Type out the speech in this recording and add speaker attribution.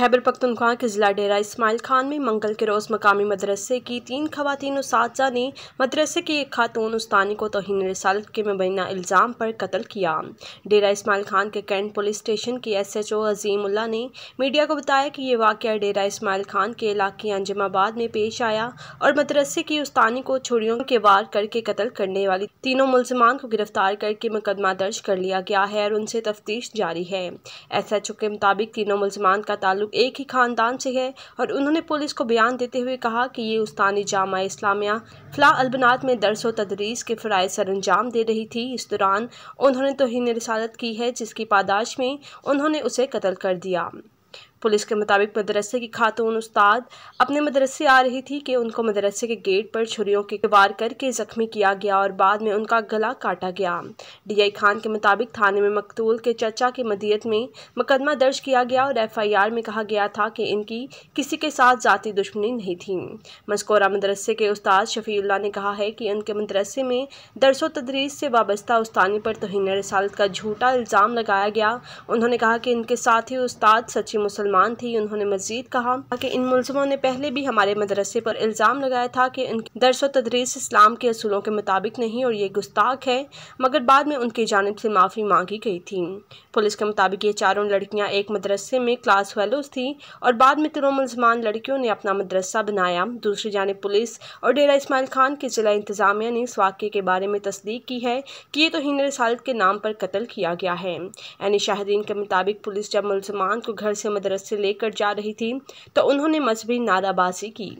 Speaker 1: खैबर पख्तनख्वा के ज़िला डेरा इस्माइल खान में मंगल के रोज़ मकामी मदरसे की तीन खवतिन उसाजा ने मदरसे की एक खातून उस्तानी को तोहन रसाल के मुबैना इल्ज़ाम पर कत्ल किया डेरा इसमाइल खान के कैंट पुलिस स्टेशन के एस एच ओ अजीमुल्ला ने मीडिया को बताया कि यह वाक़ डेरा इसमाइल खान के इलाके अंजमाबाद में पेश आया और मदरसे की उस्तानी को छुड़ियों के वार करके कत्ल करने वाली तीनों मुलजमान को गिरफ्तार करके मुकदमा दर्ज कर लिया गया है और उनसे तफ्तीश जारी है एस एच ओ के मुताबिक तीनों मुलजमान का ताल्लुक लोग एक ही ख़ानदान से हैं और उन्होंने पुलिस को बयान देते हुए कहा कि ये उस्तानी जामा इस्लामिया फिला अलबनात में दरस व तदरीस के फराय सर अंजाम दे रही थी इस दौरान उन्होंने तोहन रसालत की है जिसकी पादाश में उन्होंने उसे कत्ल कर दिया पुलिस के मुताबिक मदरसे की खातून उस्ताद अपने मदरसे आ रही थी कि उनको मदरसे के गेट पर छुरियों के वार करके जख्मी किया गया और बाद में उनका गला काटा गया डीआई खान के मुताबिक थाने में मकतूल के चचा की मदियत में मुकदमा दर्ज किया गया और एफआईआर में कहा गया था कि इनकी किसी के साथ जाती दुश्मनी नहीं थी मस्कोरा मदरसे के उस्ताद शफील्ला ने कहा है कि उनके मदरसे में दरसो तदरीस से वाबस्ता उस्तानी पर तोहन रसालत का झूठा इल्ज़ाम लगाया गया उन्होंने कहा कि इनके साथ ही उस्ताद सच्ची मुसलमान मुसलमान थी उन्होंने मजीद कहा कि इन मुलजमों ने पहले भी हमारे मदरसे पर इल्ज़ाम लगाया था कि उनकी दरसो तदरीस इस्लाम के असूलों के मुताबिक नहीं और ये गुस्ताख है मगर बाद में उनकी जानब से माफ़ी मांगी गई थी पुलिस के मुताबिक ये चारों लड़कियाँ एक मदरसे में क्लास वेलोज थी और बाद में तीनों मुलजमान लड़कियों ने अपना मदरसा बनाया दूसरी जानब पुलिस और डेरा इसमाइल खान के ज़िला इंतज़ामिया ने इस वाक्य के बारे में तस्दीक की है कि ये तो हिंद रसालत के नाम पर कत्ल किया गया है यानी शाहदीन के मुताबिक पुलिस जब मुलजमान को घर से मदरसा से लेकर जा रही थी तो उन्होंने मजहबी नाराबाजी की